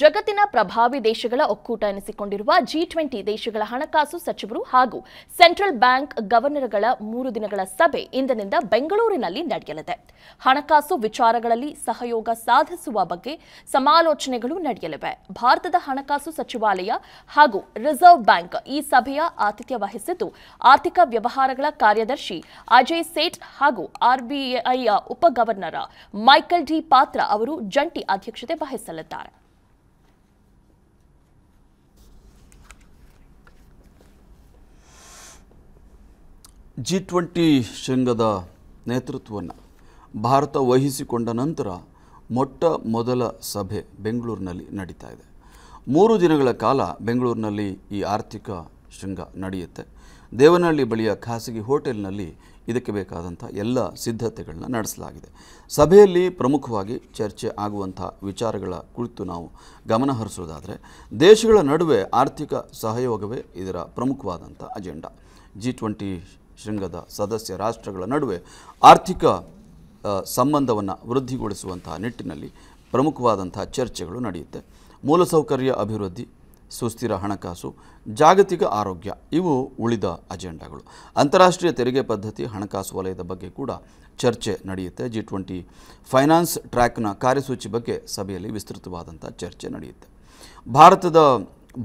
ಜಗತ್ತಿನ ಪ್ರಭಾವಿ ದೇಶಗಳ ಒಕ್ಕೂಟ ಎನಿಸಿಕೊಂಡಿರುವ ಜಿ ಟ್ವೆಂಟಿ ದೇಶಗಳ ಹಣಕಾಸು ಸಚಿವರು ಹಾಗೂ ಸೆಂಟ್ರಲ್ ಬ್ಯಾಂಕ್ ಗವರ್ನರ್ಗಳ ಮೂರು ದಿನಗಳ ಸಭೆ ಇಂದಿನಿಂದ ಬೆಂಗಳೂರಿನಲ್ಲಿ ನಡೆಯಲಿದೆ ಹಣಕಾಸು ವಿಚಾರಗಳಲ್ಲಿ ಸಹಯೋಗ ಸಾಧಿಸುವ ಬಗ್ಗೆ ಸಮಾಲೋಚನೆಗಳು ನಡೆಯಲಿವೆ ಭಾರತದ ಹಣಕಾಸು ಸಚಿವಾಲಯ ಹಾಗೂ ರಿಸರ್ವ್ ಬ್ಯಾಂಕ್ ಈ ಸಭೆಯ ಆತಿಥ್ಯ ವಹಿಸಿದ್ದು ಆರ್ಥಿಕ ವ್ಯವಹಾರಗಳ ಕಾರ್ಯದರ್ಶಿ ಅಜಯ್ ಸೇಠ್ ಹಾಗೂ ಆರ್ಬಿಐಯ ಉಪ ಗವರ್ನರ್ ಮೈಕೆಲ್ ಡಿ ಪಾತ್ರ ಅವರು ಜಂಟಿ ಅಧ್ಯಕ್ಷತೆ ವಹಿಸಲಿದ್ದಾರೆ ಜಿ ಟ್ವೆಂಟಿ ಶೃಂಗದ ನೇತೃತ್ವವನ್ನು ಭಾರತ ವಹಿಸಿಕೊಂಡ ನಂತರ ಮೊಟ್ಟ ಮೊದಲ ಸಭೆ ಬೆಂಗಳೂರಿನಲ್ಲಿ ನಡೀತಾ ಇದೆ ಮೂರು ದಿನಗಳ ಕಾಲ ಬೆಂಗಳೂರಿನಲ್ಲಿ ಈ ಆರ್ಥಿಕ ಶೃಂಗ ನಡೆಯುತ್ತೆ ದೇವನಹಳ್ಳಿ ಬಳಿಯ ಖಾಸಗಿ ಹೋಟೆಲ್ನಲ್ಲಿ ಇದಕ್ಕೆ ಬೇಕಾದಂಥ ಎಲ್ಲ ಸಿದ್ಧತೆಗಳನ್ನ ನಡೆಸಲಾಗಿದೆ ಸಭೆಯಲ್ಲಿ ಪ್ರಮುಖವಾಗಿ ಚರ್ಚೆ ಆಗುವಂಥ ವಿಚಾರಗಳ ಕುರಿತು ನಾವು ಗಮನಹರಿಸೋದಾದರೆ ದೇಶಗಳ ನಡುವೆ ಆರ್ಥಿಕ ಸಹಯೋಗವೇ ಇದರ ಪ್ರಮುಖವಾದಂಥ ಅಜೆಂಡಾ ಜಿ ಟ್ವೆಂಟಿ ಶೃಂಗದ ಸದಸ್ಯ ರಾಷ್ಟ್ರಗಳ ನಡುವೆ ಆರ್ಥಿಕ ಸಂಬಂಧವನ್ನು ವೃದ್ಧಿಗೊಳಿಸುವಂತಹ ನಿಟ್ಟಿನಲ್ಲಿ ಪ್ರಮುಖವಾದಂತಹ ಚರ್ಚೆಗಳು ನಡೆಯುತ್ತೆ ಮೂಲಸೌಕರ್ಯ ಅಭಿವೃದ್ಧಿ ಸುಸ್ಥಿರ ಹಣಕಾಸು ಜಾಗತಿಕ ಆರೋಗ್ಯ ಇವು ಉಳಿದ ಅಜೆಂಡಾಗಳು ಅಂತಾರಾಷ್ಟ್ರೀಯ ತೆರಿಗೆ ಪದ್ಧತಿ ಹಣಕಾಸು ವಲಯದ ಬಗ್ಗೆ ಕೂಡ ಚರ್ಚೆ ನಡೆಯುತ್ತೆ ಜಿ ಟ್ವೆಂಟಿ ಫೈನಾನ್ಸ್ ಟ್ರ್ಯಾಕ್ನ ಕಾರ್ಯಸೂಚಿ ಬಗ್ಗೆ ಸಭೆಯಲ್ಲಿ ವಿಸ್ತೃತವಾದಂಥ ಚರ್ಚೆ ನಡೆಯುತ್ತೆ ಭಾರತದ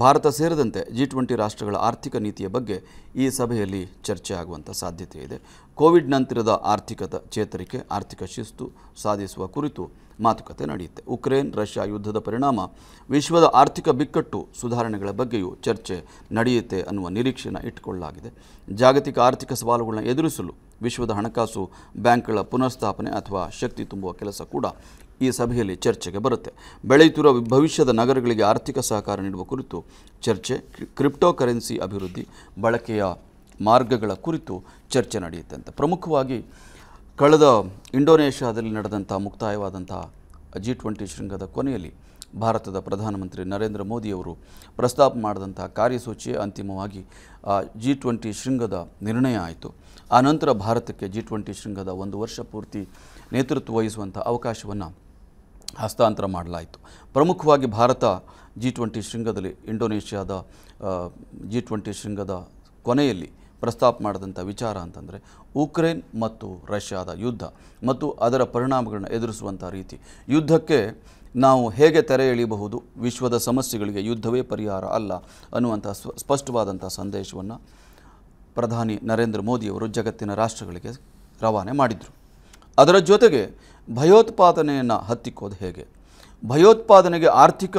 ಭಾರತ ಸೇರಿದಂತೆ ಜಿ ಟ್ವೆಂಟಿ ರಾಷ್ಟ್ರಗಳ ಆರ್ಥಿಕ ನೀತಿಯ ಬಗ್ಗೆ ಈ ಸಭೆಯಲ್ಲಿ ಚರ್ಚೆ ಆಗುವಂಥ ಸಾಧ್ಯತೆ ಇದೆ ಕೋವಿಡ್ ನಂತರದ ಆರ್ಥಿಕತ ಚೇತರಿಕೆ ಆರ್ಥಿಕ ಶಿಸ್ತು ಸಾಧಿಸುವ ಕುರಿತು ಮಾತುಕತೆ ನಡೆಯುತ್ತೆ ಉಕ್ರೇನ್ ರಷ್ಯಾ ಯುದ್ಧದ ಪರಿಣಾಮ ವಿಶ್ವದ ಆರ್ಥಿಕ ಬಿಕ್ಕಟ್ಟು ಸುಧಾರಣೆಗಳ ಬಗ್ಗೆಯೂ ಚರ್ಚೆ ನಡೆಯುತ್ತೆ ಅನ್ನುವ ನಿರೀಕ್ಷೆನ ಇಟ್ಟುಕೊಳ್ಳಲಾಗಿದೆ ಜಾಗತಿಕ ಆರ್ಥಿಕ ಸವಾಲುಗಳನ್ನು ಎದುರಿಸಲು ವಿಶ್ವದ ಹಣಕಾಸು ಬ್ಯಾಂಕ್ಗಳ ಪುನಃಸ್ಥಾಪನೆ ಅಥವಾ ಶಕ್ತಿ ತುಂಬುವ ಕೆಲಸ ಕೂಡ ಈ ಸಭೆಯಲ್ಲಿ ಚರ್ಚೆಗೆ ಬರುತ್ತೆ ಬೆಳೆಯುತ್ತಿರುವ ಭವಿಷ್ಯದ ನಗರಗಳಿಗೆ ಆರ್ಥಿಕ ಸಹಕಾರ ನೀಡುವ ಕುರಿತು ಚರ್ಚೆ ಕ್ರಿಪ್ಟೋ ಕರೆನ್ಸಿ ಅಭಿವೃದ್ಧಿ ಬಳಕೆಯ ಮಾರ್ಗಗಳ ಕುರಿತು ಚರ್ಚೆ ನಡೆಯುತ್ತೆ ಅಂತ ಪ್ರಮುಖವಾಗಿ ಕಳೆದ ಇಂಡೋನೇಷ್ಯಾದಲ್ಲಿ ನಡೆದಂಥ ಮುಕ್ತಾಯವಾದಂಥ ಜಿ ಟ್ವೆಂಟಿ ಶೃಂಗದ ಕೊನೆಯಲ್ಲಿ ಭಾರತದ ಪ್ರಧಾನಮಂತ್ರಿ ನರೇಂದ್ರ ಮೋದಿಯವರು ಪ್ರಸ್ತಾಪ ಮಾಡಿದಂಥ ಕಾರ್ಯಸೂಚಿಯೇ ಅಂತಿಮವಾಗಿ ಜಿ ಟ್ವೆಂಟಿ ಶೃಂಗದ ನಿರ್ಣಯ ಆಯಿತು ಆನಂತರ ಭಾರತಕ್ಕೆ ಜಿ ಟ್ವೆಂಟಿ ಶೃಂಗದ ಒಂದು ವರ್ಷ ಪೂರ್ತಿ ನೇತೃತ್ವ ವಹಿಸುವಂಥ ಅವಕಾಶವನ್ನು ಹಸ್ತಾಂತರ ಮಾಡಲಾಯಿತು ಪ್ರಮುಖವಾಗಿ ಭಾರತ ಜಿ ಟ್ವೆಂಟಿ ಶೃಂಗದಲ್ಲಿ ಇಂಡೋನೇಷ್ಯಾದ ಜಿ ಟ್ವೆಂಟಿ ಶೃಂಗದ ಕೊನೆಯಲ್ಲಿ ಪ್ರಸ್ತಾಪ ಮಾಡಿದಂಥ ವಿಚಾರ ಅಂತಂದರೆ ಉಕ್ರೇನ್ ಮತ್ತು ರಷ್ಯಾದ ಯುದ್ಧ ಮತ್ತು ಅದರ ಪರಿಣಾಮಗಳನ್ನು ಎದುರಿಸುವಂಥ ರೀತಿ ಯುದ್ಧಕ್ಕೆ ನಾವು ಹೇಗೆ ತೆರೆ ಎಳೆಯಬಹುದು ವಿಶ್ವದ ಸಮಸ್ಯೆಗಳಿಗೆ ಯುದ್ಧವೇ ಪರಿಹಾರ ಅಲ್ಲ ಅನ್ನುವಂಥ ಸ್ಪಷ್ಟವಾದಂಥ ಸಂದೇಶವನ್ನು ಪ್ರಧಾನಿ ನರೇಂದ್ರ ಮೋದಿಯವರು ಜಗತ್ತಿನ ರಾಷ್ಟ್ರಗಳಿಗೆ ರವಾನೆ ಮಾಡಿದರು ಅದರ ಜೊತೆಗೆ ಭಯೋತ್ಪಾದನೆಯನ್ನು ಹತ್ತಿಕ್ಕೋದು ಹೇಗೆ ಭಯೋತ್ಪಾದನೆಗೆ ಆರ್ಥಿಕ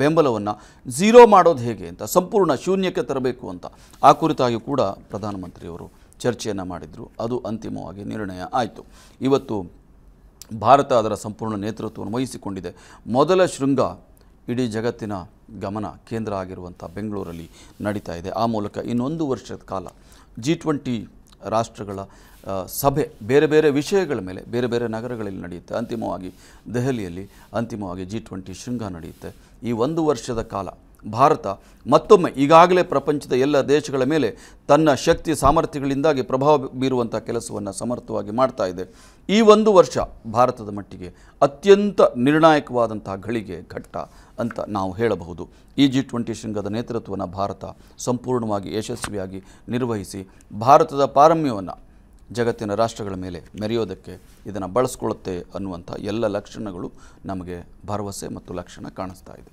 ಬೆಂಬಲವನ್ನು ಝೀರೋ ಮಾಡೋದು ಹೇಗೆ ಅಂತ ಸಂಪೂರ್ಣ ಶೂನ್ಯಕ್ಕೆ ತರಬೇಕು ಅಂತ ಆ ಕುರಿತಾಗಿ ಕೂಡ ಪ್ರಧಾನಮಂತ್ರಿಯವರು ಚರ್ಚೆಯನ್ನು ಮಾಡಿದರು ಅದು ಅಂತಿಮವಾಗಿ ನಿರ್ಣಯ ಆಯಿತು ಇವತ್ತು ಭಾರತ ಅದರ ಸಂಪೂರ್ಣ ನೇತೃತ್ವವನ್ನು ವಹಿಸಿಕೊಂಡಿದೆ ಮೊದಲ ಶೃಂಗ ಇಡೀ ಜಗತ್ತಿನ ಗಮನ ಕೇಂದ್ರ ಆಗಿರುವಂಥ ಬೆಂಗಳೂರಲ್ಲಿ ನಡೀತಾ ಇದೆ ಆ ಮೂಲಕ ಇನ್ನೊಂದು ವರ್ಷದ ಕಾಲ ಜಿ ಟ್ವೆಂಟಿ ರಾಷ್ಟ್ರಗಳ ಸಭೆ ಬೇರೆ ಬೇರೆ ವಿಷಯಗಳ ಮೇಲೆ ಬೇರೆ ಬೇರೆ ನಗರಗಳಲ್ಲಿ ನಡೆಯುತ್ತೆ ಅಂತಿಮವಾಗಿ ದೆಹಲಿಯಲ್ಲಿ ಅಂತಿಮವಾಗಿ ಜಿ ಟ್ವೆಂಟಿ ಶೃಂಗ ನಡೆಯುತ್ತೆ ಈ ಒಂದು ವರ್ಷದ ಕಾಲ ಭಾರತ ಮತ್ತೊಮ್ಮೆ ಈಗಾಗಲೇ ಪ್ರಪಂಚದ ಎಲ್ಲ ದೇಶಗಳ ಮೇಲೆ ತನ್ನ ಶಕ್ತಿ ಸಾಮರ್ಥ್ಯಗಳಿಂದಾಗಿ ಪ್ರಭಾವ ಬೀರುವಂಥ ಕೆಲಸವನ್ನು ಸಮರ್ಥವಾಗಿ ಮಾಡ್ತಾ ಇದೆ ಈ ಒಂದು ವರ್ಷ ಭಾರತದ ಮಟ್ಟಿಗೆ ಅತ್ಯಂತ ನಿರ್ಣಾಯಕವಾದಂತಹ ಘಳಿಗೆ ಘಟ್ಟ ಅಂತ ನಾವು ಹೇಳಬಹುದು ಈ ಜಿ ಟ್ವೆಂಟಿ ಶೃಂಗದ ನೇತೃತ್ವವನ್ನು ಭಾರತ ಸಂಪೂರ್ಣವಾಗಿ ಯಶಸ್ವಿಯಾಗಿ ನಿರ್ವಹಿಸಿ ಭಾರತದ ಪಾರಮ್ಯವನ್ನು ಜಗತ್ತಿನ ರಾಷ್ಟ್ರಗಳ ಮೇಲೆ ಮೆರೆಯೋದಕ್ಕೆ ಇದನ್ನು ಬಳಸ್ಕೊಳ್ಳುತ್ತೆ ಅನ್ನುವಂಥ ಎಲ್ಲ ಲಕ್ಷಣಗಳು ನಮಗೆ ಭರವಸೆ ಮತ್ತು ಲಕ್ಷಣ ಕಾಣಿಸ್ತಾ ಇದೆ